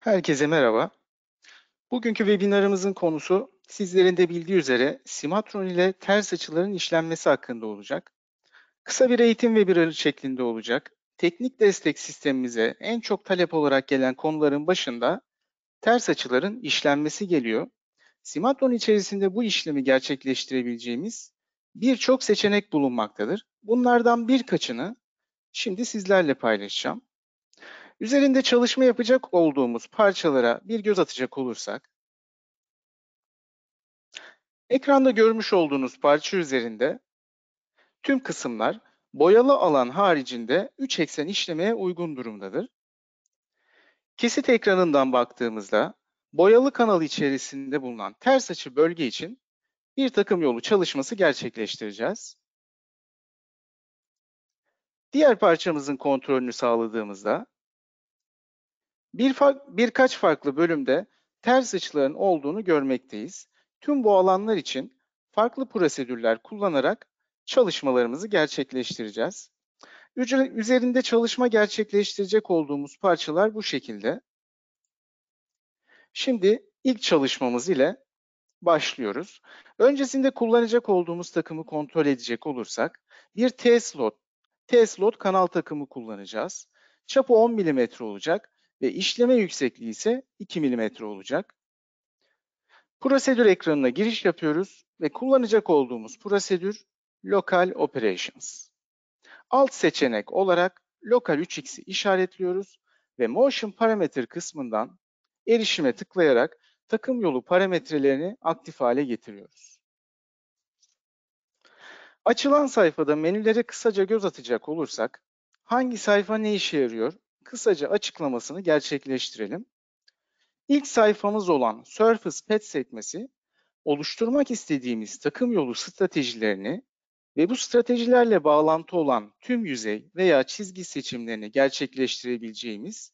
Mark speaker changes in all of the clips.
Speaker 1: Herkese merhaba. Bugünkü webinarımızın konusu sizlerin de bildiği üzere simatron ile ters açıların işlenmesi hakkında olacak. Kısa bir eğitim webinarı şeklinde olacak. Teknik destek sistemimize en çok talep olarak gelen konuların başında ters açıların işlenmesi geliyor. Simatron içerisinde bu işlemi gerçekleştirebileceğimiz birçok seçenek bulunmaktadır. Bunlardan birkaçını şimdi sizlerle paylaşacağım. Üzerinde çalışma yapacak olduğumuz parçalara bir göz atacak olursak, ekranda görmüş olduğunuz parça üzerinde tüm kısımlar boyalı alan haricinde 3 eksen işlemeye uygun durumdadır. Kesit ekranından baktığımızda boyalı kanal içerisinde bulunan ters açı bölge için bir takım yolu çalışması gerçekleştireceğiz. Diğer parçamızın kontrolünü sağladığımızda bir fa birkaç farklı bölümde ters açıların olduğunu görmekteyiz. Tüm bu alanlar için farklı prosedürler kullanarak çalışmalarımızı gerçekleştireceğiz. Üzerinde çalışma gerçekleştirecek olduğumuz parçalar bu şekilde. Şimdi ilk çalışmamız ile başlıyoruz. Öncesinde kullanacak olduğumuz takımı kontrol edecek olursak bir T-slot, T-slot kanal takımı kullanacağız. Çapı 10 mm olacak ve işleme yüksekliği ise 2 mm olacak. Prosedür ekranına giriş yapıyoruz ve kullanacak olduğumuz prosedür Local Operations. Alt seçenek olarak Local 3x'i işaretliyoruz ve Motion Parameter kısmından erişime tıklayarak takım yolu parametrelerini aktif hale getiriyoruz. Açılan sayfada menülere kısaca göz atacak olursak hangi sayfa ne işe yarıyor kısaca açıklamasını gerçekleştirelim. İlk sayfamız olan Surface Pet sekmesi oluşturmak istediğimiz takım yolu stratejilerini ve bu stratejilerle bağlantı olan tüm yüzey veya çizgi seçimlerini gerçekleştirebileceğimiz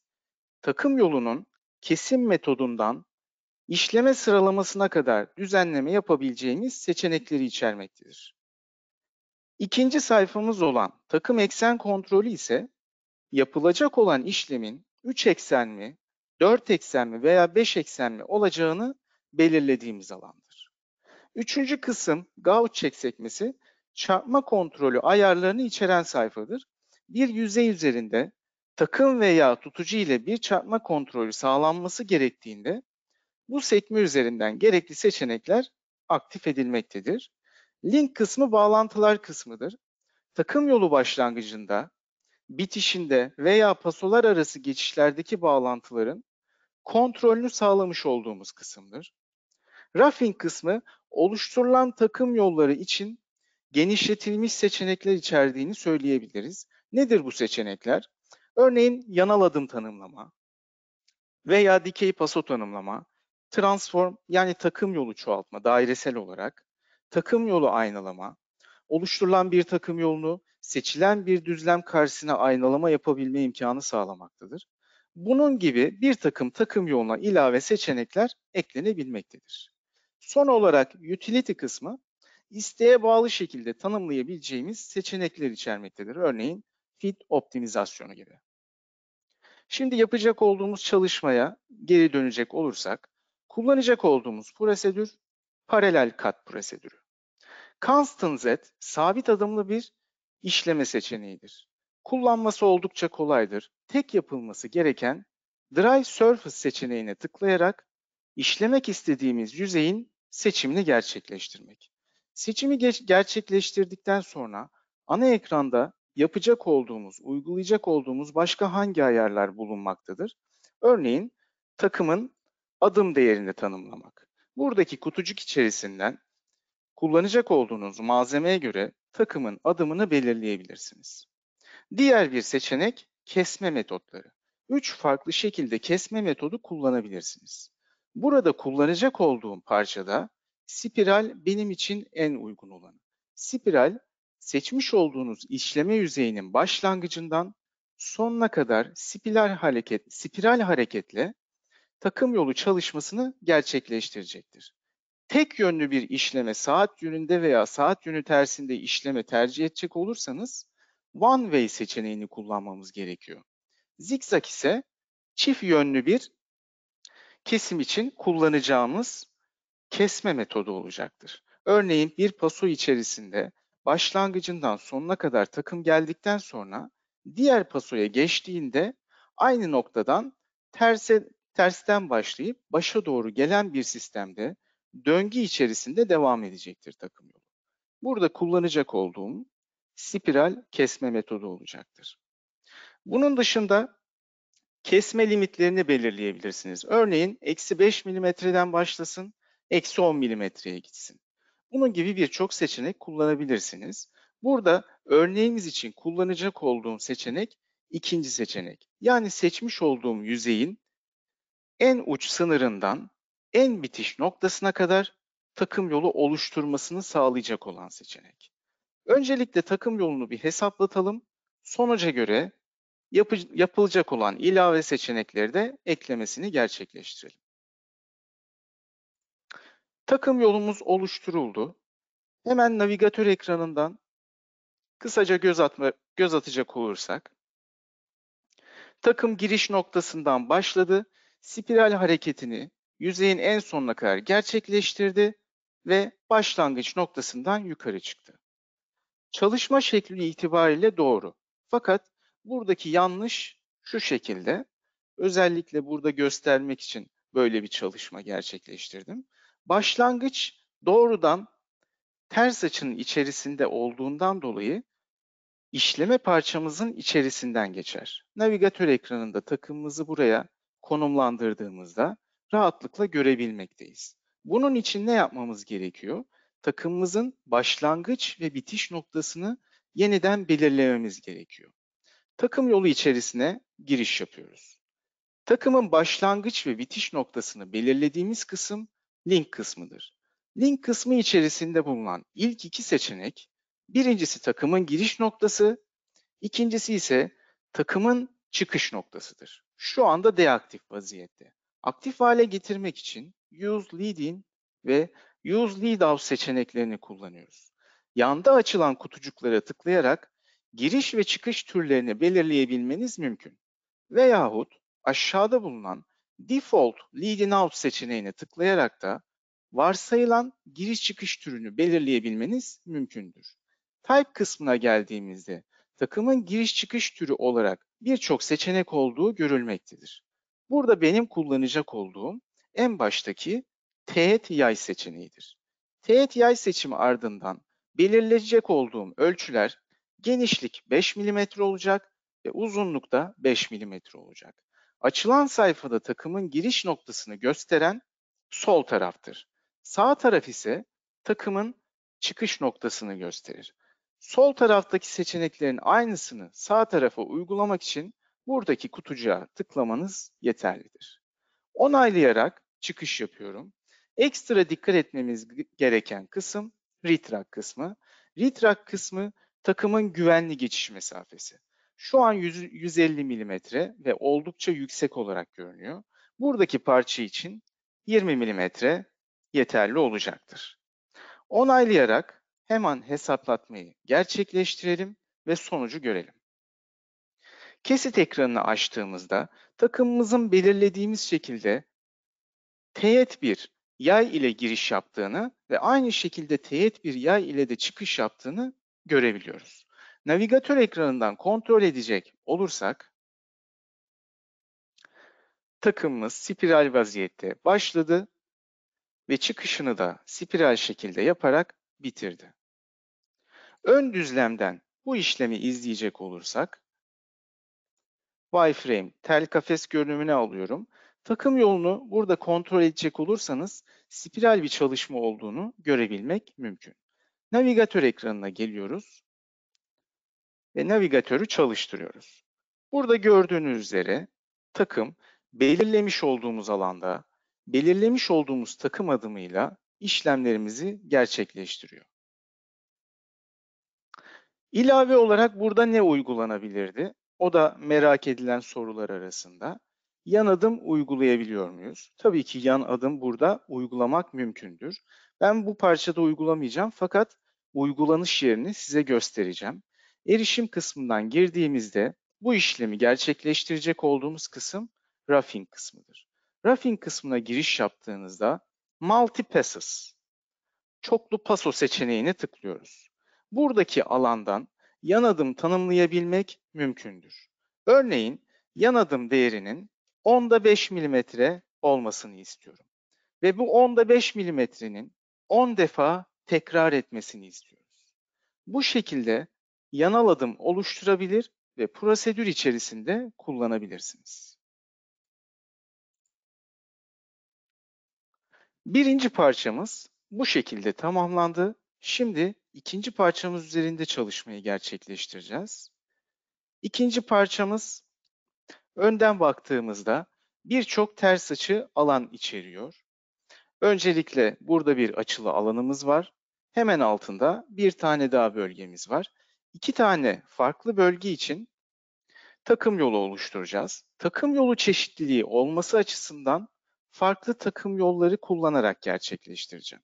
Speaker 1: takım yolunun kesim metodundan işleme sıralamasına kadar düzenleme yapabileceğimiz seçenekleri içermektedir. İkinci sayfamız olan takım eksen kontrolü ise yapılacak olan işlemin 3 eksen mi, 4 eksen mi veya 5 eksen mi olacağını belirlediğimiz alandır. Üçüncü kısım Gauss sekmesi çarpma kontrolü ayarlarını içeren sayfadır. Bir yüzey üzerinde takım veya tutucu ile bir çarpma kontrolü sağlanması gerektiğinde bu sekme üzerinden gerekli seçenekler aktif edilmektedir. Link kısmı bağlantılar kısmıdır. Takım yolu başlangıcında bitişinde veya pasolar arası geçişlerdeki bağlantıların kontrolünü sağlamış olduğumuz kısımdır. Roughing kısmı oluşturulan takım yolları için genişletilmiş seçenekler içerdiğini söyleyebiliriz. Nedir bu seçenekler? Örneğin yanal adım tanımlama veya dikey paso tanımlama, transform yani takım yolu çoğaltma dairesel olarak, takım yolu aynalama, oluşturulan bir takım yolunu seçilen bir düzlem karşısına aynalama yapabilme imkanı sağlamaktadır. Bunun gibi bir takım takım yoluna ilave seçenekler eklenebilmektedir. Son olarak utility kısmı isteğe bağlı şekilde tanımlayabileceğimiz seçenekler içermektedir. Örneğin fit optimizasyonu gibi. Şimdi yapacak olduğumuz çalışmaya geri dönecek olursak, kullanacak olduğumuz prosedür paralel kat prosedürü. Constant Z sabit adımlı bir işleme seçeneğidir. Kullanması oldukça kolaydır. Tek yapılması gereken Dry Surface seçeneğine tıklayarak işlemek istediğimiz yüzeyin seçimini gerçekleştirmek. Seçimi gerçekleştirdikten sonra ana ekranda yapacak olduğumuz, uygulayacak olduğumuz başka hangi ayarlar bulunmaktadır? Örneğin takımın adım değerini tanımlamak. Buradaki kutucuk içerisinden kullanacak olduğunuz malzemeye göre takımın adımını belirleyebilirsiniz. Diğer bir seçenek kesme metotları. Üç farklı şekilde kesme metodu kullanabilirsiniz. Burada kullanacak olduğum parçada spiral benim için en uygun olanı. Spiral seçmiş olduğunuz işleme yüzeyinin başlangıcından sonuna kadar spiral hareket spiral hareketle takım yolu çalışmasını gerçekleştirecektir tek yönlü bir işleme saat yönünde veya saat yönü tersinde işleme tercih edecek olursanız one way seçeneğini kullanmamız gerekiyor. Zigzag ise çift yönlü bir kesim için kullanacağımız kesme metodu olacaktır. Örneğin bir paso içerisinde başlangıcından sonuna kadar takım geldikten sonra diğer pasoya geçtiğinde aynı noktadan terse, tersten başlayıp başa doğru gelen bir sistemde döngü içerisinde devam edecektir takım yolu. Burada kullanacak olduğum spiral kesme metodu olacaktır. Bunun dışında kesme limitlerini belirleyebilirsiniz. Örneğin eksi 5 milimetreden başlasın, eksi 10 milimetreye gitsin. Bunun gibi birçok seçenek kullanabilirsiniz. Burada örneğimiz için kullanacak olduğum seçenek ikinci seçenek. Yani seçmiş olduğum yüzeyin en uç sınırından en bitiş noktasına kadar takım yolu oluşturmasını sağlayacak olan seçenek. Öncelikle takım yolunu bir hesaplatalım. Sonuca göre yapı, yapılacak olan ilave seçenekleri de eklemesini gerçekleştirelim. Takım yolumuz oluşturuldu. Hemen navigatör ekranından kısaca göz, atma, göz atacak olursak takım giriş noktasından başladı. Spiral hareketini yüzeyin en sonuna kadar gerçekleştirdi ve başlangıç noktasından yukarı çıktı. Çalışma şekli itibariyle doğru. Fakat buradaki yanlış şu şekilde. Özellikle burada göstermek için böyle bir çalışma gerçekleştirdim. Başlangıç doğrudan ters açının içerisinde olduğundan dolayı işleme parçamızın içerisinden geçer. Navigatör ekranında takımımızı buraya konumlandırdığımızda rahatlıkla görebilmekteyiz. Bunun için ne yapmamız gerekiyor? Takımımızın başlangıç ve bitiş noktasını yeniden belirlememiz gerekiyor. Takım yolu içerisine giriş yapıyoruz. Takımın başlangıç ve bitiş noktasını belirlediğimiz kısım link kısmıdır. Link kısmı içerisinde bulunan ilk iki seçenek, birincisi takımın giriş noktası, ikincisi ise takımın çıkış noktasıdır. Şu anda deaktif vaziyette. Aktif hale getirmek için Use Leading ve Use Lead Out seçeneklerini kullanıyoruz. Yanda açılan kutucuklara tıklayarak giriş ve çıkış türlerini belirleyebilmeniz mümkün. Veyahut aşağıda bulunan Default Leading Out seçeneğine tıklayarak da varsayılan giriş çıkış türünü belirleyebilmeniz mümkündür. Type kısmına geldiğimizde takımın giriş çıkış türü olarak birçok seçenek olduğu görülmektedir. Burada benim kullanacak olduğum en baştaki teğet yay seçeneğidir. Teğet yay seçimi ardından belirleyecek olduğum ölçüler genişlik 5 mm olacak ve uzunluk da 5 mm olacak. Açılan sayfada takımın giriş noktasını gösteren sol taraftır. Sağ taraf ise takımın çıkış noktasını gösterir. Sol taraftaki seçeneklerin aynısını sağ tarafa uygulamak için buradaki kutucuğa tıklamanız yeterlidir. Onaylayarak çıkış yapıyorum. Ekstra dikkat etmemiz gereken kısım retract kısmı. Retract kısmı takımın güvenli geçiş mesafesi. Şu an 100, 150 mm ve oldukça yüksek olarak görünüyor. Buradaki parça için 20 mm yeterli olacaktır. Onaylayarak hemen hesaplatmayı gerçekleştirelim ve sonucu görelim. Kesit ekranını açtığımızda takımımızın belirlediğimiz şekilde teğet bir yay ile giriş yaptığını ve aynı şekilde teğet bir yay ile de çıkış yaptığını görebiliyoruz. Navigatör ekranından kontrol edecek olursak takımımız spiral vaziyette başladı ve çıkışını da spiral şekilde yaparak bitirdi. Ön düzlemden bu işlemi izleyecek olursak wireframe, tel kafes görünümüne alıyorum. Takım yolunu burada kontrol edecek olursanız spiral bir çalışma olduğunu görebilmek mümkün. Navigatör ekranına geliyoruz ve navigatörü çalıştırıyoruz. Burada gördüğünüz üzere takım belirlemiş olduğumuz alanda belirlemiş olduğumuz takım adımıyla işlemlerimizi gerçekleştiriyor. İlave olarak burada ne uygulanabilirdi? O da merak edilen sorular arasında. Yan adım uygulayabiliyor muyuz? Tabii ki yan adım burada uygulamak mümkündür. Ben bu parçada uygulamayacağım fakat uygulanış yerini size göstereceğim. Erişim kısmından girdiğimizde bu işlemi gerçekleştirecek olduğumuz kısım Roughing kısmıdır. Roughing kısmına giriş yaptığınızda Multi Passes, çoklu paso seçeneğini tıklıyoruz. Buradaki alandan yan adım tanımlayabilmek mümkündür. Örneğin yan adım değerinin 10'da 5 mm olmasını istiyorum. Ve bu 10'da 5 mm'nin 10 defa tekrar etmesini istiyoruz. Bu şekilde yanal adım oluşturabilir ve prosedür içerisinde kullanabilirsiniz. Birinci parçamız bu şekilde tamamlandı. Şimdi ikinci parçamız üzerinde çalışmayı gerçekleştireceğiz. İkinci parçamız önden baktığımızda birçok ters açı alan içeriyor. Öncelikle burada bir açılı alanımız var. Hemen altında bir tane daha bölgemiz var. İki tane farklı bölge için takım yolu oluşturacağız. Takım yolu çeşitliliği olması açısından farklı takım yolları kullanarak gerçekleştireceğim.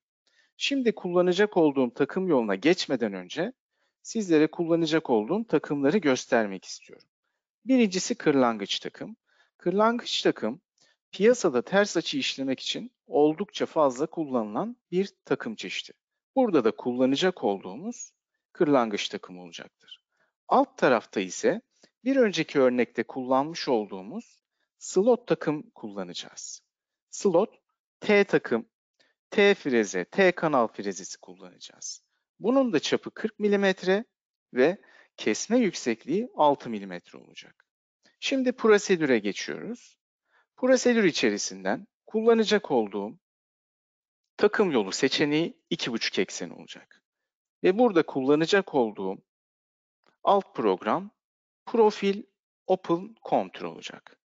Speaker 1: Şimdi kullanacak olduğum takım yoluna geçmeden önce sizlere kullanacak olduğum takımları göstermek istiyorum. Birincisi kırlangıç takım. Kırlangıç takım piyasada ters açı işlemek için oldukça fazla kullanılan bir takım çeşidi. Burada da kullanacak olduğumuz kırlangıç takım olacaktır. Alt tarafta ise bir önceki örnekte kullanmış olduğumuz slot takım kullanacağız. Slot T takım T freze, T kanal frezesi kullanacağız. Bunun da çapı 40 mm ve kesme yüksekliği 6 mm olacak. Şimdi prosedüre geçiyoruz. Prosedür içerisinden kullanacak olduğum takım yolu seçeneği 2.5 eksen olacak. Ve burada kullanacak olduğum alt program profil open contour olacak.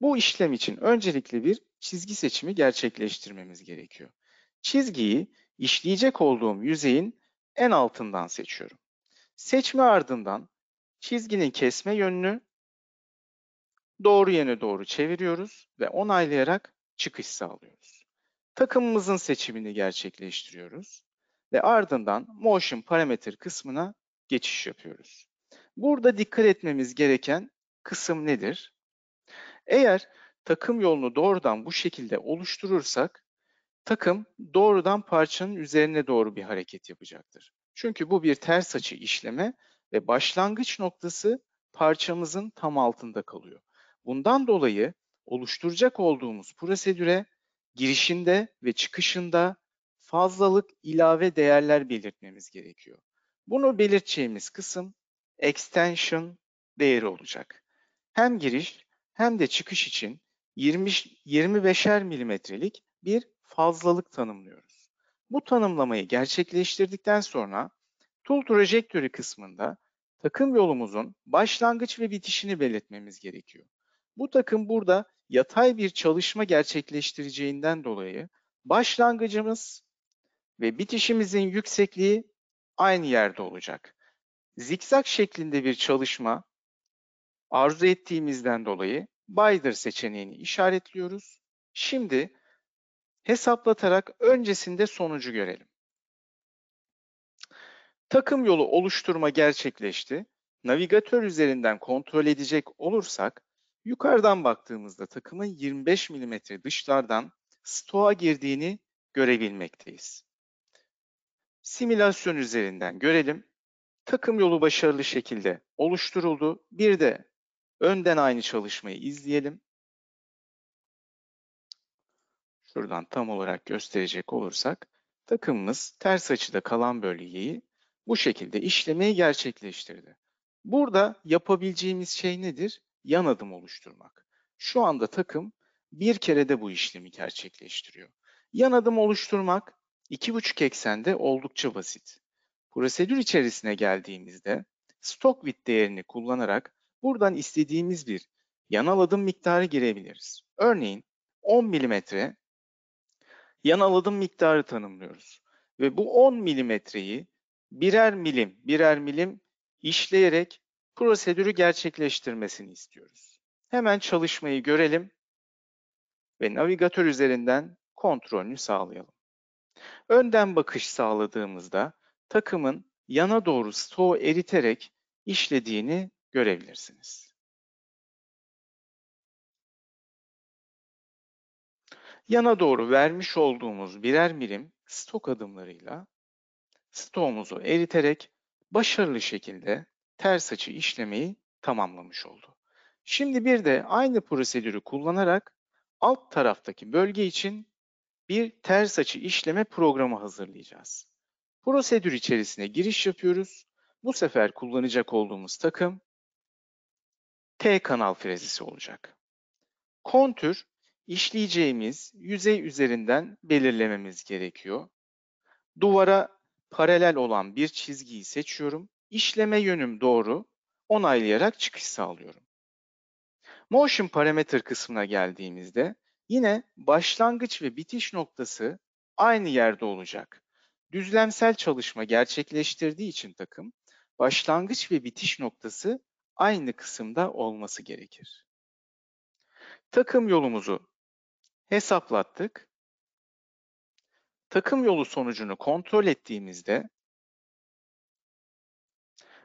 Speaker 1: Bu işlem için öncelikle bir çizgi seçimi gerçekleştirmemiz gerekiyor. Çizgiyi işleyecek olduğum yüzeyin en altından seçiyorum. Seçme ardından çizginin kesme yönünü doğru yöne doğru çeviriyoruz ve onaylayarak çıkış sağlıyoruz. Takımımızın seçimini gerçekleştiriyoruz ve ardından Motion Parameter kısmına geçiş yapıyoruz. Burada dikkat etmemiz gereken kısım nedir? Eğer takım yolunu doğrudan bu şekilde oluşturursak Takım doğrudan parçanın üzerine doğru bir hareket yapacaktır. Çünkü bu bir ters açı işleme ve başlangıç noktası parçamızın tam altında kalıyor. Bundan dolayı oluşturacak olduğumuz prosedüre girişinde ve çıkışında fazlalık ilave değerler belirtmemiz gerekiyor. Bunu belirteceğimiz kısım extension değeri olacak. Hem giriş hem de çıkış için 20, 25'er milimetrelik bir fazlalık tanımlıyoruz. Bu tanımlamayı gerçekleştirdikten sonra Tool Trajectory kısmında takım yolumuzun başlangıç ve bitişini belirtmemiz gerekiyor. Bu takım burada yatay bir çalışma gerçekleştireceğinden dolayı başlangıcımız ve bitişimizin yüksekliği aynı yerde olacak. Zikzak şeklinde bir çalışma arzu ettiğimizden dolayı Binder seçeneğini işaretliyoruz. Şimdi hesaplatarak öncesinde sonucu görelim. Takım yolu oluşturma gerçekleşti. Navigatör üzerinden kontrol edecek olursak, yukarıdan baktığımızda takımın 25 mm dışlardan stoğa girdiğini görebilmekteyiz. Simülasyon üzerinden görelim. Takım yolu başarılı şekilde oluşturuldu. Bir de önden aynı çalışmayı izleyelim. sıfırdan tam olarak gösterecek olursak takımımız ters açıda kalan bölgeyi bu şekilde işlemeyi gerçekleştirdi. Burada yapabileceğimiz şey nedir? Yan adım oluşturmak. Şu anda takım bir kerede bu işlemi gerçekleştiriyor. Yan adım oluşturmak 2,5 eksende oldukça basit. Prosedür içerisine geldiğimizde stock width değerini kullanarak buradan istediğimiz bir yanal adım miktarı girebiliriz. Örneğin 10 mm yan aladım miktarı tanımlıyoruz. Ve bu 10 milimetreyi birer milim birer milim işleyerek prosedürü gerçekleştirmesini istiyoruz. Hemen çalışmayı görelim ve navigatör üzerinden kontrolünü sağlayalım. Önden bakış sağladığımızda takımın yana doğru stoğu eriterek işlediğini görebilirsiniz. Yana doğru vermiş olduğumuz birer birim stok adımlarıyla stoğumuzu eriterek başarılı şekilde ters açı işlemeyi tamamlamış oldu. Şimdi bir de aynı prosedürü kullanarak alt taraftaki bölge için bir ters açı işleme programı hazırlayacağız. Prosedür içerisine giriş yapıyoruz. Bu sefer kullanacak olduğumuz takım T kanal frezisi olacak. Kontür işleyeceğimiz yüzey üzerinden belirlememiz gerekiyor. Duvara paralel olan bir çizgiyi seçiyorum. İşleme yönüm doğru. Onaylayarak çıkış sağlıyorum. Motion parameter kısmına geldiğimizde yine başlangıç ve bitiş noktası aynı yerde olacak. Düzlemsel çalışma gerçekleştirdiği için takım başlangıç ve bitiş noktası aynı kısımda olması gerekir. Takım yolumuzu hesaplattık. Takım yolu sonucunu kontrol ettiğimizde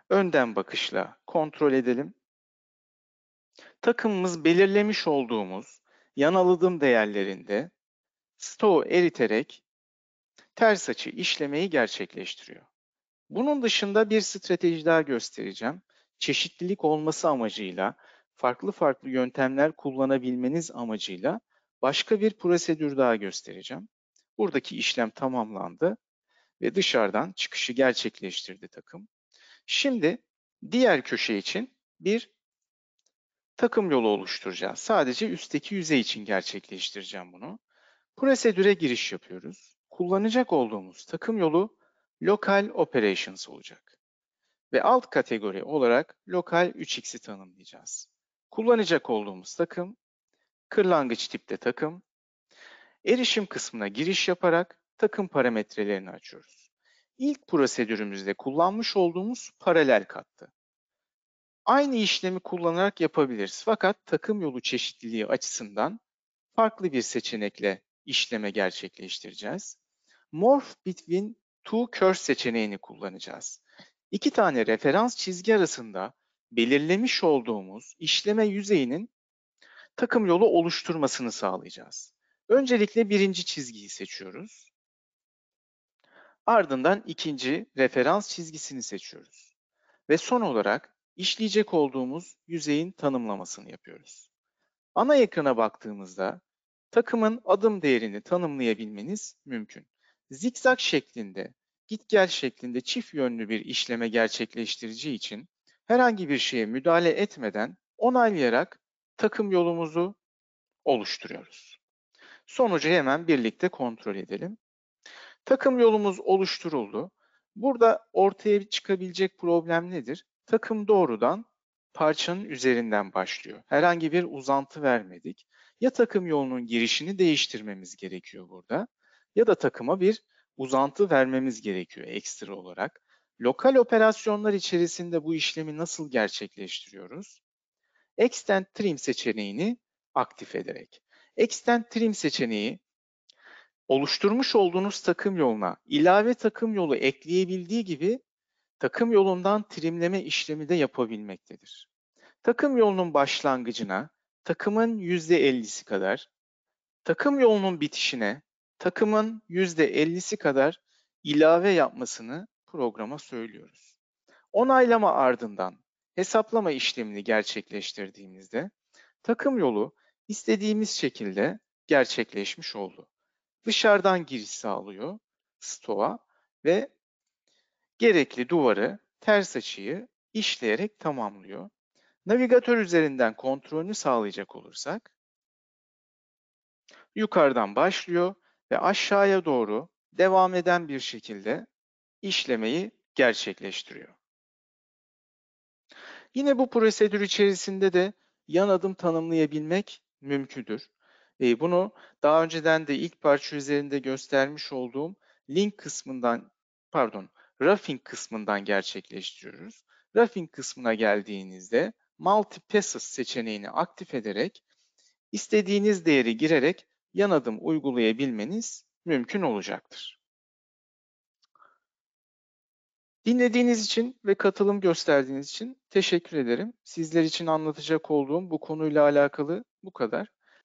Speaker 1: önden bakışla kontrol edelim. Takımımız belirlemiş olduğumuz yan alıdım değerlerinde stoğu eriterek ters açı işlemeyi gerçekleştiriyor. Bunun dışında bir strateji daha göstereceğim. Çeşitlilik olması amacıyla farklı farklı yöntemler kullanabilmeniz amacıyla Başka bir prosedür daha göstereceğim. Buradaki işlem tamamlandı ve dışarıdan çıkışı gerçekleştirdi takım. Şimdi diğer köşe için bir takım yolu oluşturacağız. Sadece üstteki yüzey için gerçekleştireceğim bunu. Prosedüre giriş yapıyoruz. Kullanacak olduğumuz takım yolu Local Operations olacak. Ve alt kategori olarak Local 3x'i tanımlayacağız. Kullanacak olduğumuz takım kırlangıç tipte takım, erişim kısmına giriş yaparak takım parametrelerini açıyoruz. İlk prosedürümüzde kullanmış olduğumuz paralel kattı. Aynı işlemi kullanarak yapabiliriz fakat takım yolu çeşitliliği açısından farklı bir seçenekle işleme gerçekleştireceğiz. Morph between two curves seçeneğini kullanacağız. İki tane referans çizgi arasında belirlemiş olduğumuz işleme yüzeyinin takım yolu oluşturmasını sağlayacağız. Öncelikle birinci çizgiyi seçiyoruz. Ardından ikinci referans çizgisini seçiyoruz. Ve son olarak işleyecek olduğumuz yüzeyin tanımlamasını yapıyoruz. Ana ekrana baktığımızda takımın adım değerini tanımlayabilmeniz mümkün. Zikzak şeklinde, git gel şeklinde çift yönlü bir işleme gerçekleştireceği için herhangi bir şeye müdahale etmeden onaylayarak takım yolumuzu oluşturuyoruz. Sonucu hemen birlikte kontrol edelim. Takım yolumuz oluşturuldu. Burada ortaya çıkabilecek problem nedir? Takım doğrudan parçanın üzerinden başlıyor. Herhangi bir uzantı vermedik. Ya takım yolunun girişini değiştirmemiz gerekiyor burada ya da takıma bir uzantı vermemiz gerekiyor ekstra olarak. Lokal operasyonlar içerisinde bu işlemi nasıl gerçekleştiriyoruz? Extend Trim seçeneğini aktif ederek. Extend Trim seçeneği oluşturmuş olduğunuz takım yoluna ilave takım yolu ekleyebildiği gibi takım yolundan trimleme işlemi de yapabilmektedir. Takım yolunun başlangıcına takımın %50'si kadar, takım yolunun bitişine takımın %50'si kadar ilave yapmasını programa söylüyoruz. Onaylama ardından hesaplama işlemini gerçekleştirdiğimizde takım yolu istediğimiz şekilde gerçekleşmiş oldu. Dışarıdan giriş sağlıyor stoğa ve gerekli duvarı, ters açıyı işleyerek tamamlıyor. Navigatör üzerinden kontrolünü sağlayacak olursak yukarıdan başlıyor ve aşağıya doğru devam eden bir şekilde işlemeyi gerçekleştiriyor. Yine bu prosedür içerisinde de yan adım tanımlayabilmek mümkündür. E, bunu daha önceden de ilk parça üzerinde göstermiş olduğum link kısmından, pardon, roughing kısmından gerçekleştiriyoruz. Roughing kısmına geldiğinizde multi passes seçeneğini aktif ederek istediğiniz değeri girerek yan adım uygulayabilmeniz mümkün olacaktır. Dinlediğiniz için ve katılım gösterdiğiniz için teşekkür ederim. Sizler için anlatacak olduğum bu konuyla alakalı bu kadar.